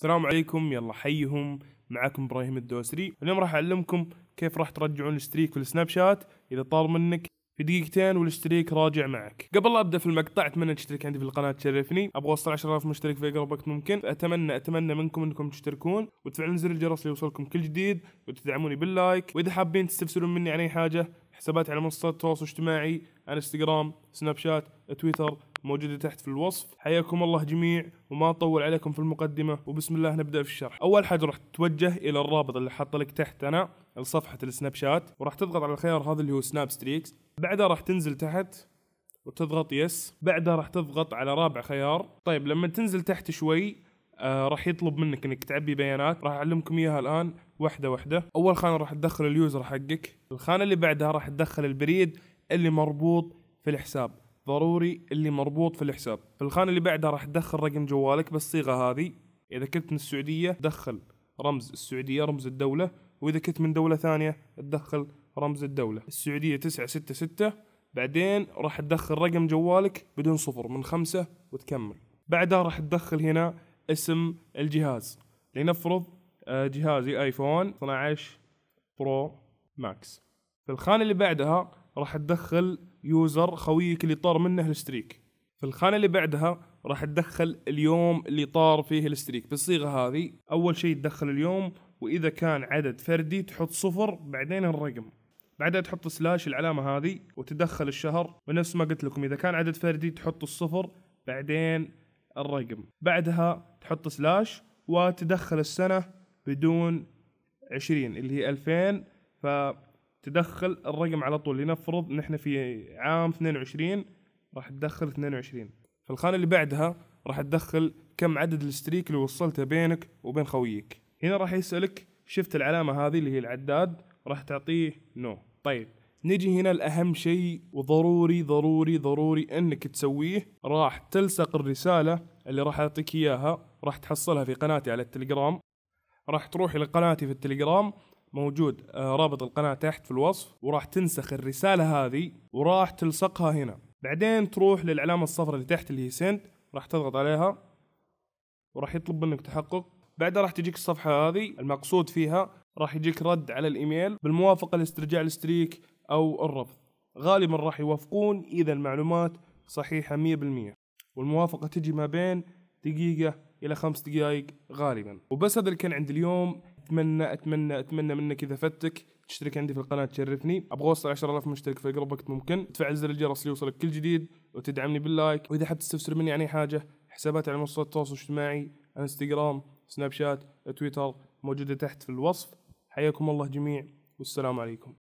السلام عليكم يلا حيهم معكم ابراهيم الدوسري اليوم راح اعلمكم كيف راح ترجعون الستريك في السناب شات اذا طار منك في دقيقتين والستريك راجع معك قبل لا ابدا في المقطع اتمنى تشترك عندي في القناه تشرفني ابغى اوصل 10000 مشترك في اقرب وقت ممكن اتمنى اتمنى منكم انكم تشتركون وتفعلون زر الجرس ليوصلكم كل جديد وتدعموني باللايك واذا حابين تستفسرون مني عن اي حاجه حساباتي على منصات التواصل الاجتماعي انستغرام سناب شات تويتر موجودة تحت في الوصف حياكم الله جميع وما أطول عليكم في المقدمة وبسم الله نبدأ في الشرح أول حاجة راح تتوجه إلى الرابط اللي حاطه لك تحت أنا لصفحة السناب شات وراح تضغط على الخيار هذا اللي هو سناب ستريكس بعدها راح تنزل تحت وتضغط يس بعدها راح تضغط على رابع خيار طيب لما تنزل تحت شوي آه راح يطلب منك انك تعبي بيانات راح اعلمكم اياها الان واحده واحده اول خانه راح تدخل اليوزر حقك الخانه اللي بعدها راح تدخل البريد اللي مربوط في الحساب ضروري اللي مربوط في الحساب في الخانة اللي بعدها راح تدخل رقم جوالك بالصيغة هذه إذا كنت من السعودية دخل رمز السعودية رمز الدولة وإذا كنت من دولة ثانية تدخل رمز الدولة السعودية 966 بعدين راح تدخل رقم جوالك بدون صفر من خمسة وتكمل بعدها راح تدخل هنا اسم الجهاز لنفرض آه، جهازي ايفون 12 برو ماكس في الخانة اللي بعدها راح تدخل يوزر خويك اللي طار منه الستريك في الخانه اللي بعدها راح تدخل اليوم اللي طار فيه الستريك بالصيغه هذه اول شيء تدخل اليوم واذا كان عدد فردي تحط صفر بعدين الرقم بعدها تحط سلاش العلامه هذه وتدخل الشهر ونفس ما قلت لكم اذا كان عدد فردي تحط الصفر بعدين الرقم بعدها تحط سلاش وتدخل السنه بدون 20 اللي هي 2000 ف تدخل الرقم على طول لنفرض نحن في عام 22 راح تدخل 22 في الخانه اللي بعدها راح تدخل كم عدد الستريك اللي وصلته بينك وبين خويك هنا راح يسالك شفت العلامه هذه اللي هي العداد راح تعطيه نو no. طيب نجي هنا الأهم شيء وضروري ضروري ضروري أنك تسويه راح تلصق الرسالة اللي راح أعطيك إياها راح تحصلها في قناتي على التليجرام راح تروح لقناتي في التليجرام موجود آه، رابط القناة تحت في الوصف وراح تنسخ الرسالة هذه وراح تلصقها هنا بعدين تروح للعلامة الصفراء اللي تحت اللي هي سند راح تضغط عليها وراح يطلب منك تحقق بعدها راح تجيك الصفحة هذه المقصود فيها راح يجيك رد على الإيميل بالموافقة لاسترجاع الاستريك أو الرفض غالبا راح يوافقون إذا المعلومات صحيحة 100% والموافقة تجي ما بين دقيقة إلى خمس دقائق غالبا وبس هذا اللي كان عندي اليوم اتمنى اتمنى اتمنى منك اذا فتك تشترك عندي في القناه تشرفني ابغى اوصل 10000 مشترك في اقرب وقت ممكن تفعل زر الجرس ليوصلك كل جديد وتدعمني باللايك واذا حاب تستفسر مني عن اي حاجه حسابات على منصات التواصل الاجتماعي انستغرام سناب شات تويتر موجوده تحت في الوصف حياكم الله جميع والسلام عليكم